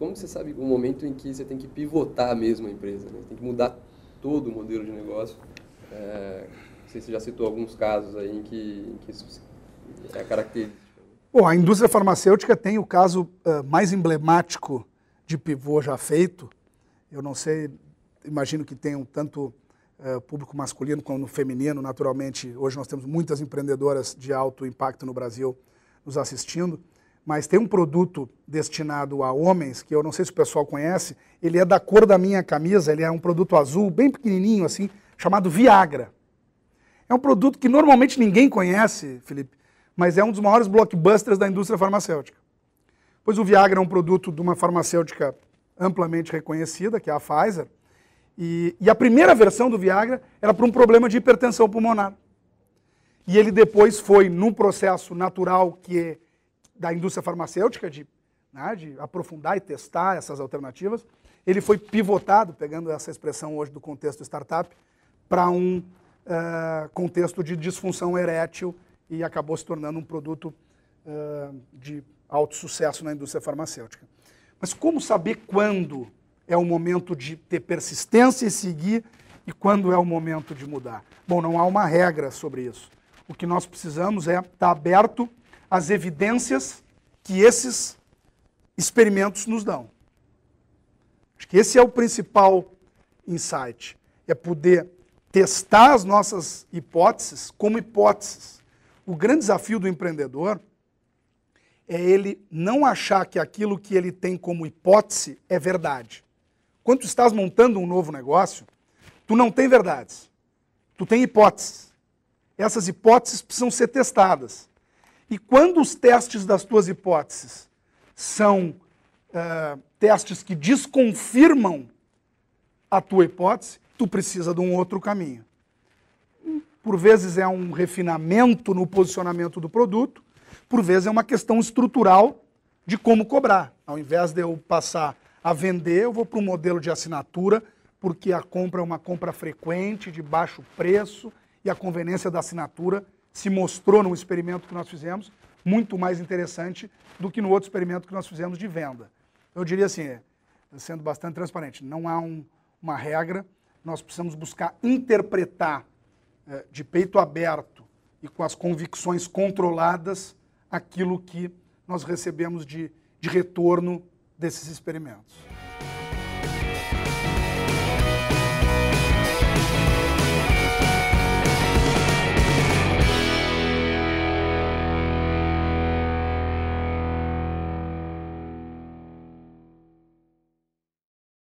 como você sabe o momento em que você tem que pivotar mesmo a empresa, né? tem que mudar todo o modelo de negócio? É, não sei se você já citou alguns casos aí em que, em que isso é característico. Bom, a indústria farmacêutica tem o caso uh, mais emblemático de pivô já feito. Eu não sei, imagino que tenham tanto uh, público masculino como feminino, naturalmente. Hoje nós temos muitas empreendedoras de alto impacto no Brasil nos assistindo mas tem um produto destinado a homens, que eu não sei se o pessoal conhece, ele é da cor da minha camisa, ele é um produto azul, bem pequenininho assim, chamado Viagra. É um produto que normalmente ninguém conhece, Felipe, mas é um dos maiores blockbusters da indústria farmacêutica. Pois o Viagra é um produto de uma farmacêutica amplamente reconhecida, que é a Pfizer, e, e a primeira versão do Viagra era para um problema de hipertensão pulmonar. E ele depois foi, num processo natural que da indústria farmacêutica de, né, de aprofundar e testar essas alternativas, ele foi pivotado, pegando essa expressão hoje do contexto startup, para um uh, contexto de disfunção erétil e acabou se tornando um produto uh, de alto sucesso na indústria farmacêutica. Mas como saber quando é o momento de ter persistência e seguir e quando é o momento de mudar? Bom, não há uma regra sobre isso. O que nós precisamos é estar tá aberto as evidências que esses experimentos nos dão. Acho que esse é o principal insight, é poder testar as nossas hipóteses como hipóteses. O grande desafio do empreendedor é ele não achar que aquilo que ele tem como hipótese é verdade. Quando tu estás montando um novo negócio, tu não tem verdades. Tu tem hipóteses. Essas hipóteses precisam ser testadas. E quando os testes das tuas hipóteses são uh, testes que desconfirmam a tua hipótese, tu precisa de um outro caminho. Por vezes é um refinamento no posicionamento do produto, por vezes é uma questão estrutural de como cobrar. Ao invés de eu passar a vender, eu vou para um modelo de assinatura, porque a compra é uma compra frequente, de baixo preço, e a conveniência da assinatura se mostrou num experimento que nós fizemos muito mais interessante do que no outro experimento que nós fizemos de venda. Eu diria assim, sendo bastante transparente, não há um, uma regra, nós precisamos buscar interpretar eh, de peito aberto e com as convicções controladas aquilo que nós recebemos de, de retorno desses experimentos.